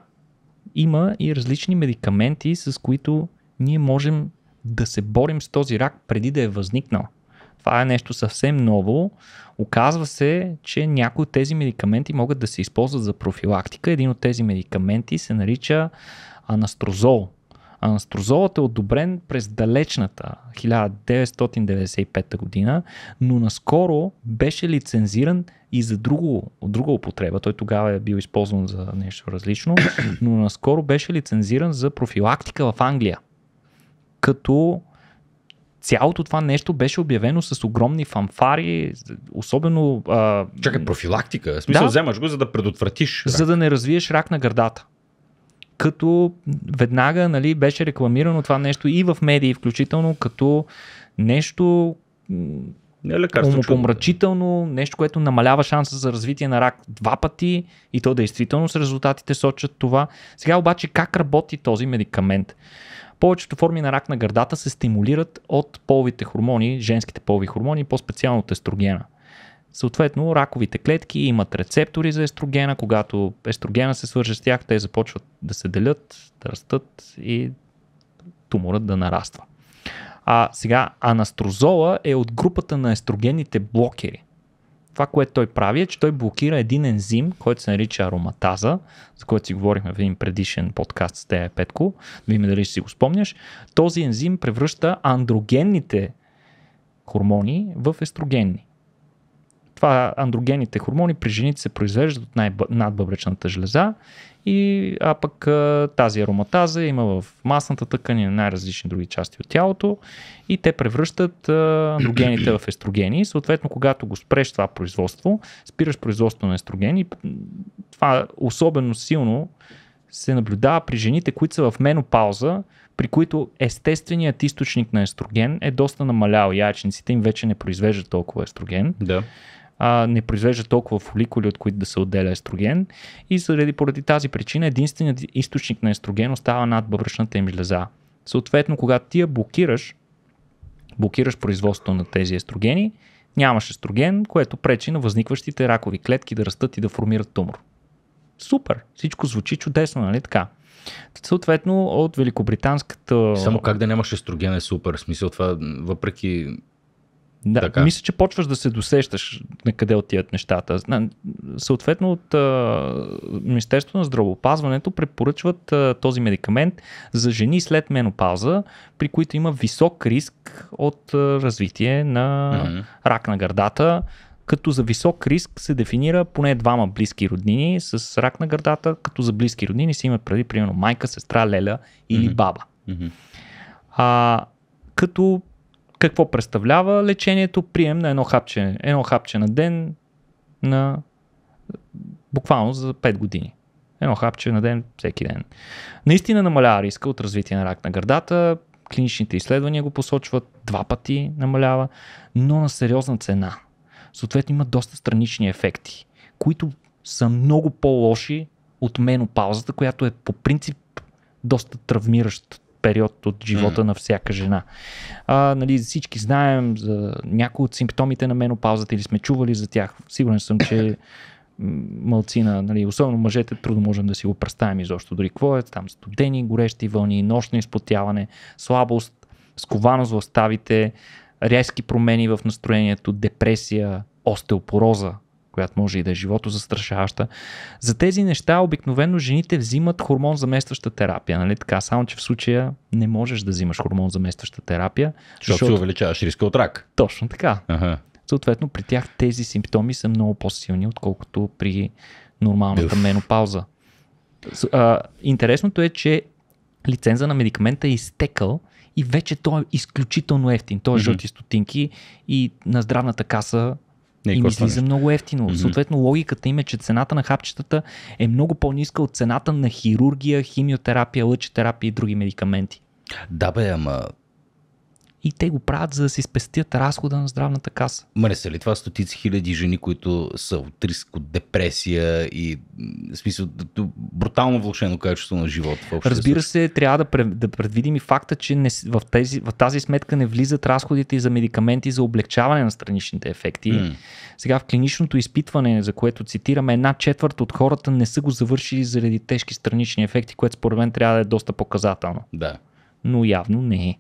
има и различни медикаменти, с които ние можем да се борим с този рак преди да е възникнал. Това е нещо съвсем ново. Оказва се, че някои от тези медикаменти могат да се използват за профилактика. Един от тези медикаменти се нарича анастрозол. Анастрозолът е одобрен през далечната 1995 година, но наскоро беше лицензиран и за друго, друга употреба. Той тогава е бил използван за нещо различно, но наскоро беше лицензиран за профилактика в Англия. Като цялото това нещо беше обявено с огромни фанфари, особено... А... Чакай, профилактика. В смисъл, да, вземаш го, за да предотвратиш. Рак. За да не развиеш рак на гърдата като веднага нали, беше рекламирано това нещо и в медии, включително като нещо не умопомрачително, нещо, което намалява шанса за развитие на рак два пъти и то действително с резултатите сочат това. Сега обаче как работи този медикамент? Повечето форми на рак на гърдата се стимулират от половите хормони, женските полови хормони, по-специално от естрогена. Съответно, раковите клетки имат рецептори за естрогена. Когато естрогена се свърже с тях, те започват да се делят, да растат и туморът да нараства. А сега анастрозола е от групата на естрогенните блокери това, което той прави е, че той блокира един ензим, който се нарича ароматаза, за който си говорихме в един предишен подкаст с Тея Петко. Да видим дали ще си го спомняш. Този ензим превръща андрогенните хормони в естрогенни. Това андрогените хормони при жените се произвеждат от най- надбъбречната жлеза, и, а пък тази ароматаза има в масната тъкан и на най-различни други части от тялото и те превръщат андрогените в естрогени. Съответно, когато го спреш това производство, спираш производство на естрогени. Това особено силно се наблюдава при жените, които са в менопауза, при които естественият източник на естроген е доста намалял. Яйчниците им вече не произвеждат толкова естроген. Да а, не произвежда толкова фоликули, от които да се отделя естроген. И заради поради тази причина единственият източник на естроген остава над бъбръчната им жлеза. Съответно, когато ти я блокираш, блокираш производството на тези естрогени, нямаш естроген, което пречи на възникващите ракови клетки да растат и да формират тумор. Супер! Всичко звучи чудесно, нали така? Съответно, от великобританската... Само как да нямаш естроген е супер. В Смисъл това, въпреки да, така. Мисля, че почваш да се досещаш на къде отиват нещата. Съответно от Министерството на здравоопазването препоръчват този медикамент за жени след менопауза, при които има висок риск от развитие на mm-hmm. рак на гърдата, като за висок риск се дефинира поне двама близки роднини с рак на гърдата, като за близки роднини се имат преди примерно майка, сестра, леля или mm-hmm. баба. Mm-hmm. А, като какво представлява лечението? Прием на едно хапче, едно хапче на ден на буквално за 5 години. Едно хапче на ден, всеки ден. Наистина намалява риска от развитие на рак на гърдата. Клиничните изследвания го посочват, два пъти намалява, но на сериозна цена. Съответно има доста странични ефекти, които са много по-лоши от менопаузата, която е по принцип доста травмиращ период от живота mm. на всяка жена. А, нали, всички знаем за някои от симптомите на менопаузата или сме чували за тях. Сигурен съм, че [COUGHS] малцина, нали, особено мъжете, трудно можем да си го представим изобщо. Дори какво е там студени, горещи вълни, нощно изпотяване, слабост, скованост в ставите, резки промени в настроението, депресия, остеопороза, която може и да е живото застрашаваща. За тези неща обикновено жените взимат хормон заместваща терапия, нали така? Само, че в случая не можеш да взимаш хормон заместваща терапия. Защото, защото... се увеличаваш риска от рак. Точно така. Ага. Съответно, при тях тези симптоми са много по-силни, отколкото при нормалната Уф. менопауза. А, интересното е, че лиценза на медикамента е изтекал и вече той е изключително ефтин. Той е mm-hmm. жълти стотинки и на здравната каса не, мисли за много ефтино. Mm-hmm. Съответно, логиката им е, че цената на хапчетата е много по-ниска от цената на хирургия, химиотерапия, лъчетерапия и други медикаменти. Да, бе, ама и те го правят, за да си спестят разхода на здравната каса. Ма са ли това стотици хиляди жени, които са от риск от депресия и в смисъл брутално влошено качество на живот? Въобще Разбира се, трябва да, да предвидим и факта, че не, в, тези, в тази сметка не влизат разходите и за медикаменти за облегчаване на страничните ефекти. М. Сега в клиничното изпитване, за което цитираме, една четвърт от хората не са го завършили заради тежки странични ефекти, което според мен трябва да е доста показателно. Да. Но явно не е.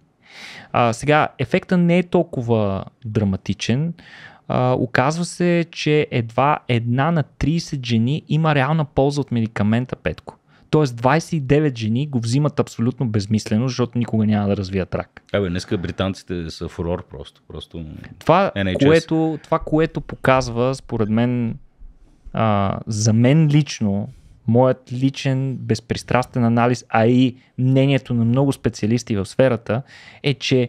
А, сега, ефектът не е толкова драматичен. А, оказва се, че едва една на 30 жени има реална полза от медикамента Петко. Тоест 29 жени го взимат абсолютно безмислено, защото никога няма да развият рак. Абе, днеска британците са фурор просто. просто... Това, което, това, което показва, според мен, а, за мен лично, моят личен безпристрастен анализ, а и мнението на много специалисти в сферата е, че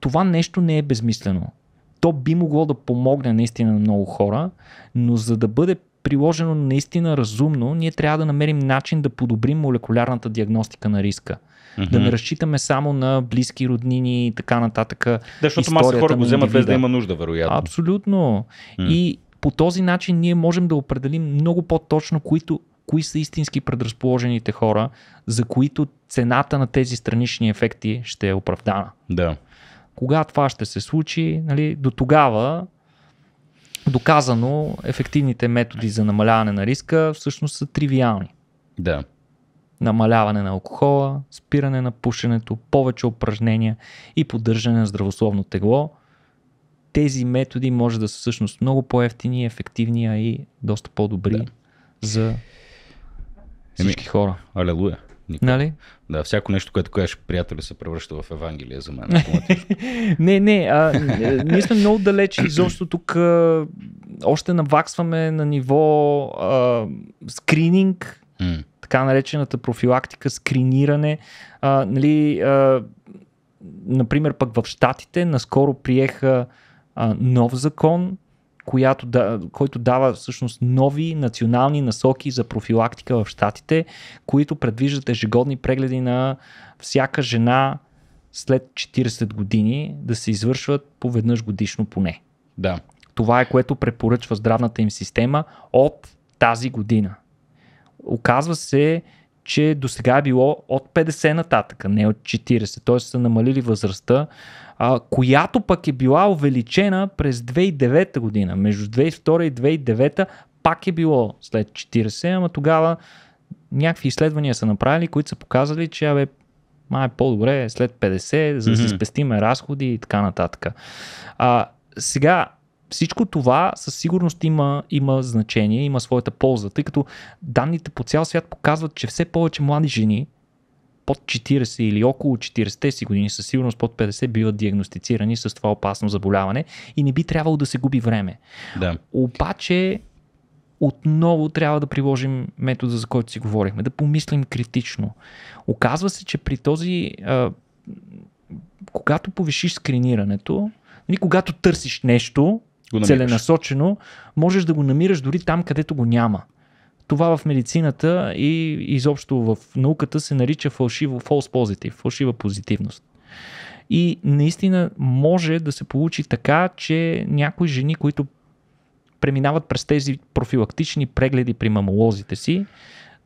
това нещо не е безмислено. То би могло да помогне наистина на много хора, но за да бъде приложено наистина разумно, ние трябва да намерим начин да подобрим молекулярната диагностика на риска. Mm-hmm. Да не разчитаме само на близки роднини и така нататък. Да, защото маса хора го вземат без да има нужда, вероятно. Абсолютно. Mm. И по този начин ние можем да определим много по-точно, които кои са истински предразположените хора, за които цената на тези странични ефекти ще е оправдана. Да. Кога това ще се случи, нали, до тогава доказано ефективните методи за намаляване на риска всъщност са тривиални. Да. Намаляване на алкохола, спиране на пушенето, повече упражнения и поддържане на здравословно тегло. Тези методи може да са всъщност много по-ефтини, ефективни, а и доста по-добри да. за всички Еми, хора. Алелуя. Никога. Нали? Да, всяко нещо, което кажеш, приятели, се превръща в Евангелие за мен. [LAUGHS] не, не, а, ние сме много далеч защото тук а, още наваксваме на ниво а, скрининг, mm. така наречената профилактика, скриниране. А, нали, а, например, пък в Штатите наскоро приеха а, нов закон, която да, който дава всъщност нови национални насоки за профилактика в щатите, които предвиждат ежегодни прегледи на всяка жена след 40 години да се извършват поведнъж годишно поне. Да. Това е което препоръчва здравната им система от тази година. Оказва се, че до сега е било от 50 нататък, не от 40, т.е. са намалили възрастта, а, която пък е била увеличена през 2009 година. Между 2002 и 2009 пак е било след 40, ама тогава някакви изследвания са направили, които са показали, че абе, май е по-добре след 50, за да си спестиме разходи и така нататък. А, сега, всичко това със сигурност има, има значение, има своята полза, тъй като данните по цял свят показват, че все повече млади жени под 40 или около 40-те си години, със сигурност под 50 биват диагностицирани с това опасно заболяване и не би трябвало да се губи време. Да. Обаче отново трябва да приложим метода, за който си говорихме, да помислим критично. Оказва се, че при този. А, когато повишиш скринирането, нали, когато търсиш нещо, го целенасочено, можеш да го намираш дори там, където го няма. Това в медицината и изобщо в науката се нарича фалшиво false positive, фалшива позитивност. И наистина може да се получи така, че някои жени, които преминават през тези профилактични прегледи при мамолозите си,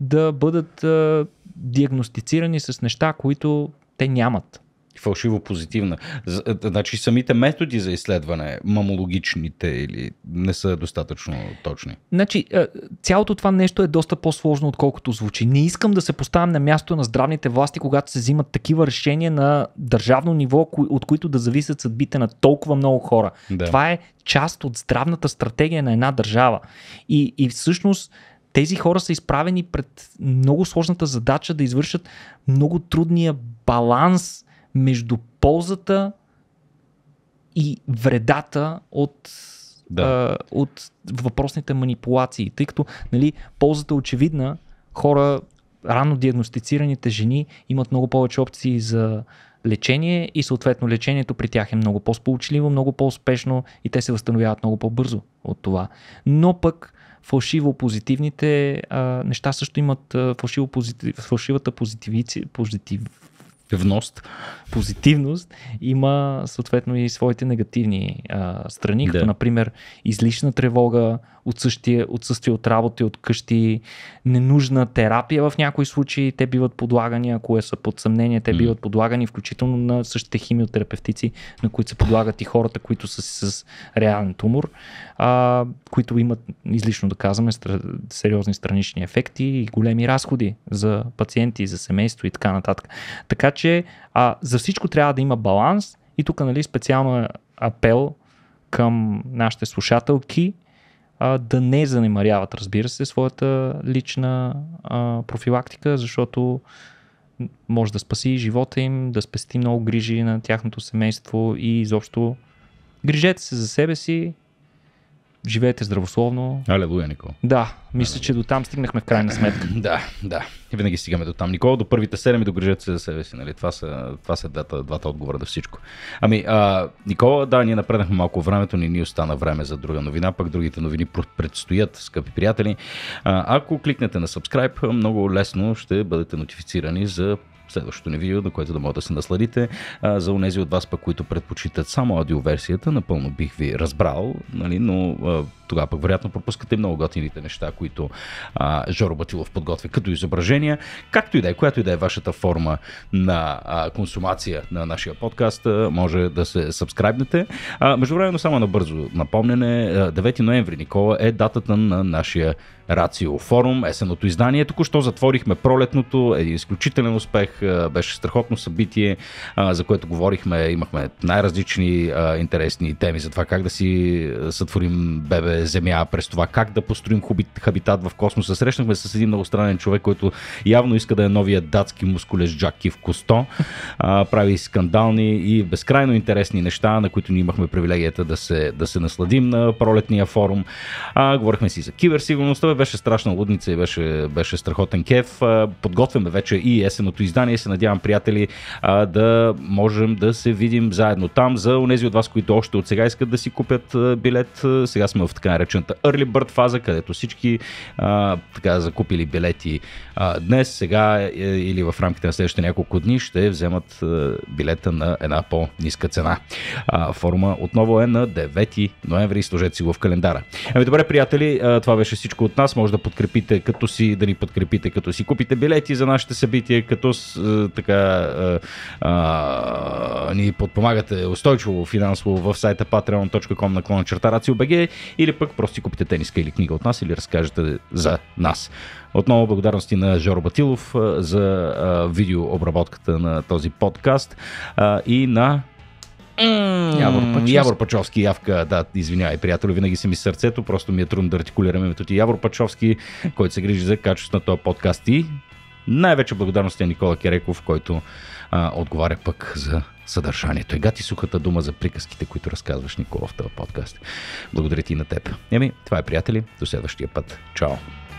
да бъдат а, диагностицирани с неща, които те нямат фалшиво позитивна. Е, значи самите методи за изследване, мамологичните или не са достатъчно точни. Значи е, цялото това нещо е доста по-сложно отколкото звучи. Не искам да се поставям на място на здравните власти, когато се взимат такива решения на държавно ниво, от които да зависят съдбите на толкова много хора. Да. Това е част от здравната стратегия на една държава. И, и всъщност тези хора са изправени пред много сложната задача да извършат много трудния баланс между ползата и вредата от, да. а, от въпросните манипулации. Тъй като нали, ползата е очевидна, хора, рано диагностицираните жени имат много повече опции за лечение и съответно лечението при тях е много по-сполучливо, много по-успешно и те се възстановяват много по-бързо от това. Но пък фалшиво позитивните а, неща също имат а, фалшиво позитив, фалшивата позитивици, позитив, вност, позитивност, има съответно и своите негативни а, страни, да. като например излишна тревога, отсъщие, отсъствие от работи, от къщи, ненужна терапия в някои случаи, те биват подлагани, ако е са под съмнение, те биват подлагани включително на същите химиотерапевтици, на които се подлагат и хората, които са с реален тумор, а, които имат излишно да казваме сериозни странични ефекти и големи разходи за пациенти, за семейство и така нататък. Така че а, за всичко трябва да има баланс и тук нали, специално е апел към нашите слушателки а, да не занемаряват, разбира се, своята лична а, профилактика, защото може да спаси живота им, да спести много грижи на тяхното семейство и изобщо грижете се за себе си, живеете здравословно. Алелуя, Нико. Да, мисля, че до там стигнахме в крайна сметка. [LAUGHS] да, да. И винаги стигаме до там. Никола, до първите седем и догрежете се за себе си. Нали? Това са, това са двата, двата отговора на всичко. Ами, а, Никола, да, ние напреднахме малко времето, ни ни остана време за друга новина, пък другите новини предстоят, скъпи приятели. А, ако кликнете на subscribe, много лесно ще бъдете нотифицирани за следващото ни видео, на което да може да се насладите. А, за унези от вас пък, които предпочитат само аудиоверсията, напълно бих ви разбрал, нали, но а, тогава пък вероятно пропускате много готините неща, които а, Жоро Батилов подготви като изображения, както и да е, която и да е вашата форма на а, консумация на нашия подкаст, а, може да се сабскрайбнете. Междувременно, само на бързо. напомнене, 9 ноември, Никола, е датата на нашия Рацио Форум, есеното издание. Току-що затворихме пролетното, един изключителен успех, беше страхотно събитие, за което говорихме, имахме най-различни интересни теми за това как да си сътворим бебе Земя, през това как да построим хабитат в космоса. Срещнахме с един много странен човек, който явно иска да е новия датски мускулеж Джаки в Косто. Прави скандални и безкрайно интересни неща, на които ни имахме привилегията да се, да се насладим на пролетния форум. говорихме си за киберсигурността, беше страшна лудница и беше, беше страхотен кеф. Подготвяме вече и есеното издание. Се надявам, приятели, да можем да се видим заедно там. За онези от вас, които още от сега искат да си купят билет, сега сме в така наречената Early Bird фаза, където всички така закупили билети днес, сега е, или в рамките на следващите няколко дни ще вземат билета на една по-ниска цена. Форма отново е на 9 ноември. Сложете си го в календара. Ами добре, приятели, това беше всичко от нас нас може да подкрепите, като си, да ни подкрепите, като си купите билети за нашите събития, като е, така е, а, ни подпомагате устойчиво финансово в сайта patreon.com на клона черта RACIOBG или пък просто си купите тениска или книга от нас или разкажете за нас. Отново благодарности на Жоро Батилов е, за видеообработката на този подкаст и на Явор, Пачовски. Явор Пачовски, явка, да, извинявай, приятели, винаги си ми сърцето, просто ми е трудно да артикулирам името ти. Явор Пачовски, който се грижи за качеството на този подкаст и най-вече благодарност е Никола Кереков, който а, отговаря пък за съдържанието. Ега ти сухата дума за приказките, които разказваш, Никола, в този подкаст. Благодаря ти и на теб. Еми, това е, приятели. До следващия път. Чао!